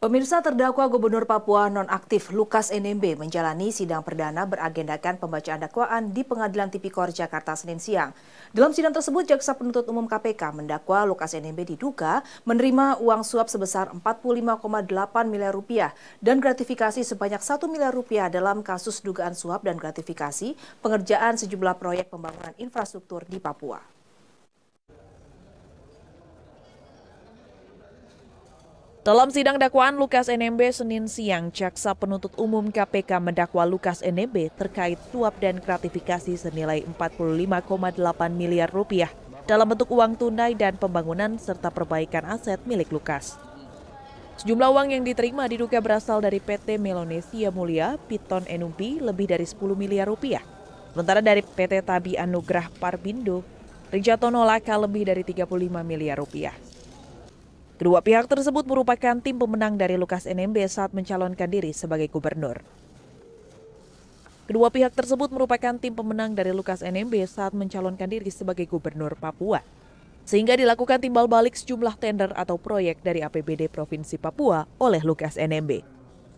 Pemirsa terdakwa Gubernur Papua nonaktif Lukas NMB menjalani sidang perdana beragendakan pembacaan dakwaan di Pengadilan Tipikor Jakarta Senin siang. Dalam sidang tersebut, Jaksa Penuntut Umum KPK mendakwa Lukas NMB diduga menerima uang suap sebesar 45,8 miliar rupiah dan gratifikasi sebanyak 1 miliar rupiah dalam kasus dugaan suap dan gratifikasi pengerjaan sejumlah proyek pembangunan infrastruktur di Papua. Dalam sidang dakwaan Lukas NMB Senin siang, Jaksa Penuntut Umum KPK mendakwa Lukas NMB terkait suap dan gratifikasi senilai 45,8 miliar rupiah dalam bentuk uang tunai dan pembangunan serta perbaikan aset milik Lukas. Sejumlah uang yang diterima diduga berasal dari PT Melonesia Mulia, Piton Enumpi lebih dari 10 miliar rupiah. Sementara dari PT Tabi Anugrah Parbindo, Rijatono Laka lebih dari 35 miliar rupiah. Kedua pihak tersebut merupakan tim pemenang dari Lukas NMB saat mencalonkan diri sebagai gubernur. Kedua pihak tersebut merupakan tim pemenang dari Lukas NMB saat mencalonkan diri sebagai gubernur Papua. Sehingga dilakukan timbal balik sejumlah tender atau proyek dari APBD Provinsi Papua oleh Lukas NMB.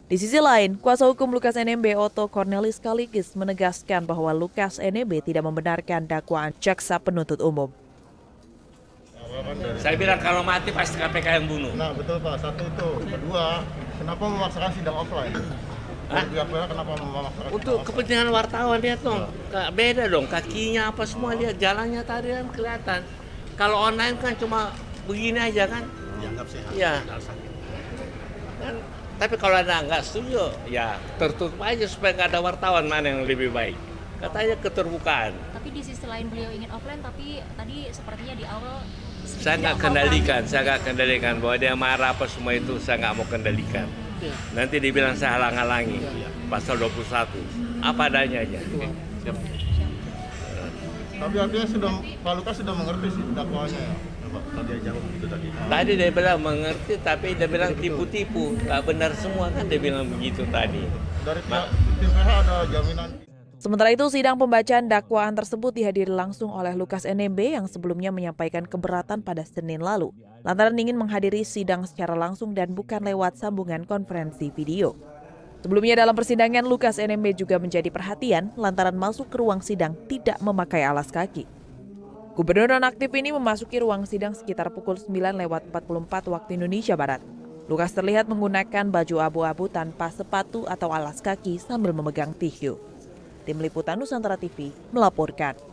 Di sisi lain, kuasa hukum Lukas NMB Otto Cornelis Kaligis menegaskan bahwa Lukas NMB tidak membenarkan dakwaan jaksa penuntut umum. Saya bilang kalau mati pasti KPK yang bunuh. Nah betul Pak, satu itu. Kedua, kenapa memaksakan sidang offline? Hah? Untuk kepentingan wartawan lihat dong, beda dong kakinya apa semua lihat jalannya tadi kan kelihatan. Kalau online kan cuma begini aja kan? Dianggap sehat. Ya. Kan, tapi kalau ada nggak setuju, ya tertutup aja supaya nggak ada wartawan mana yang lebih baik katanya keterbukaan. Tapi di sisi lain beliau ingin offline, tapi tadi sepertinya di awal saya nggak kendalikan, saya nggak kendalikan bahwa dia marah apa semua itu saya nggak mau kendalikan. Ya. Nanti dibilang saya halang-halangi ya. Ya. pasal 21 apa adanya aja. Siap. Tapi artinya sudah Pak Lukas sudah mengerti sih dakwanya ya. tadi. dia bilang mengerti tapi dia bilang tipu-tipu. Gak benar semua kan dia bilang begitu tadi. Dari tim PH ada jaminan Sementara itu, sidang pembacaan dakwaan tersebut dihadiri langsung oleh Lukas NMB yang sebelumnya menyampaikan keberatan pada Senin lalu, lantaran ingin menghadiri sidang secara langsung dan bukan lewat sambungan konferensi video. Sebelumnya dalam persidangan, Lukas NMB juga menjadi perhatian lantaran masuk ke ruang sidang tidak memakai alas kaki. Gubernur nonaktif ini memasuki ruang sidang sekitar pukul 9 lewat 44 waktu Indonesia Barat. Lukas terlihat menggunakan baju abu-abu tanpa sepatu atau alas kaki sambil memegang tisu. Tim Liputan Nusantara TV melaporkan.